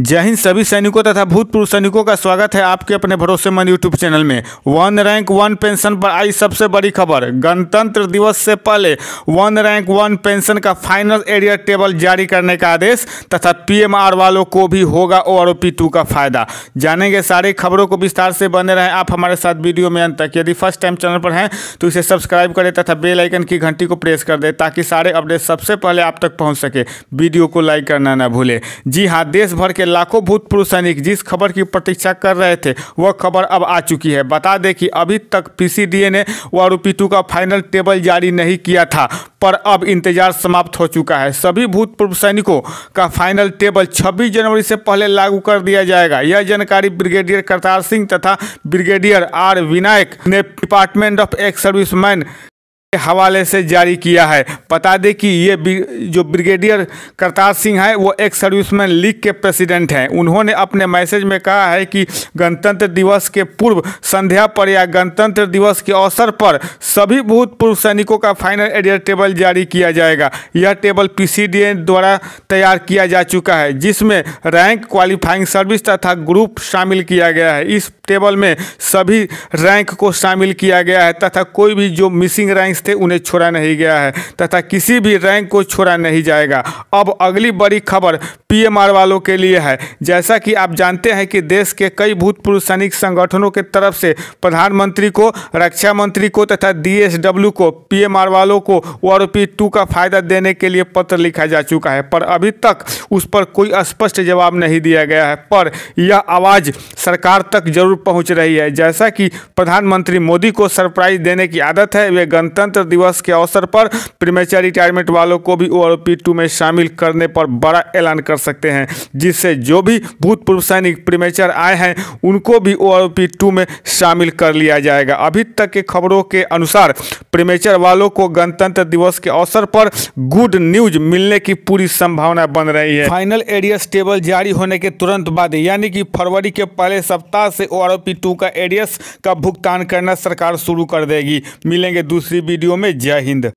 जय हिंद सभी सैनिकों तथा भूतपूर्व सैनिकों का स्वागत है आपके अपने भरोसेमंद यूट्यूब चैनल में वन रैंक वन पेंशन पर आई सबसे बड़ी खबर गणतंत्र दिवस से पहले वन रैंक वन पेंशन का फाइनल एरियर टेबल जारी करने का आदेश तथा पीएमआर वालों को भी होगा ओ टू का फायदा जानेंगे सारी खबरों को विस्तार से बने रहें आप हमारे साथ वीडियो में अंत तक यदि फर्स्ट टाइम चैनल पर हैं तो इसे सब्सक्राइब करें तथा बेलाइकन की घंटी को प्रेस कर दें ताकि सारे अपडेट सबसे पहले आप तक पहुँच सके वीडियो को लाइक करना न भूलें जी हाँ देश भर के लाखों भूतपूर्व सैनिक जिस खबर की प्रतीक्षा कर रहे थे वह खबर अब आ चुकी है बता दें कि अभी तक पीसीडीए ने वारूपी टू का फाइनल टेबल जारी नहीं किया था पर अब इंतजार समाप्त हो चुका है सभी भूतपूर्व सैनिकों का फाइनल टेबल 26 जनवरी से पहले लागू कर दिया जाएगा यह जानकारी ब्रिगेडियर करतार सिंह तथा ब्रिगेडियर आर विनायक ने डिपार्टमेंट ऑफ एक्स सर्विसमैन हवाले से जारी किया है बता दें कि ये जो ब्रिगेडियर करतार सिंह है वो एक सर्विसमैन लीग के प्रेसिडेंट हैं उन्होंने अपने मैसेज में कहा है कि गणतंत्र दिवस के पूर्व संध्या पर या गणतंत्र दिवस के अवसर पर सभी भूतपूर्व सैनिकों का फाइनल एडियर टेबल जारी किया जाएगा यह टेबल पीसीडीए द्वारा तैयार किया जा चुका है जिसमें रैंक क्वालिफाइंग सर्विस तथा ग्रुप शामिल किया गया है इस टेबल में सभी रैंक को शामिल किया गया है तथा कोई भी जो मिसिंग रैंक्स थे उन्हें छोड़ा नहीं गया है तथा किसी भी रैंक को छोड़ा नहीं जाएगा अब अगली बड़ी खबर पीएमआर वालों के लिए है जैसा कि आप जानते हैं कि देश के कई भूतपूर्व सैनिक संगठनों के तरफ से प्रधानमंत्री को रक्षा मंत्री को तथा डीएसडब्ल्यू को पीएमआर वालों को पी टू का फायदा देने के लिए पत्र लिखा जा चुका है पर अभी तक उस पर कोई स्पष्ट जवाब नहीं दिया गया है पर यह आवाज़ सरकार तक जरूर पहुंच रही है जैसा कि प्रधानमंत्री मोदी को सरप्राइज देने की आदत है वे गणतंत्र दिवस के अवसर पर प्रीमेचर रिटायरमेंट वालों को भी ओ में शामिल करने पर बड़ा ऐलान कर सकते हैं जिससे जो भी भूतपूर्व सैनिक प्रीमेचर आए हैं उनको भी ओ टू में शामिल कर लिया जाएगा अभी तक के खबरों के अनुसार प्रीमेचर वालों को गणतंत्र दिवस के अवसर पर गुड न्यूज मिलने की पूरी संभावना बन रही है फाइनल एडियस टेबल जारी होने के तुरंत बाद यानी कि फरवरी के पहले सप्ताह से ओ टू का एडियस का भुगतान करना सरकार शुरू कर देगी मिलेंगे दूसरी वीडियो में जय हिंद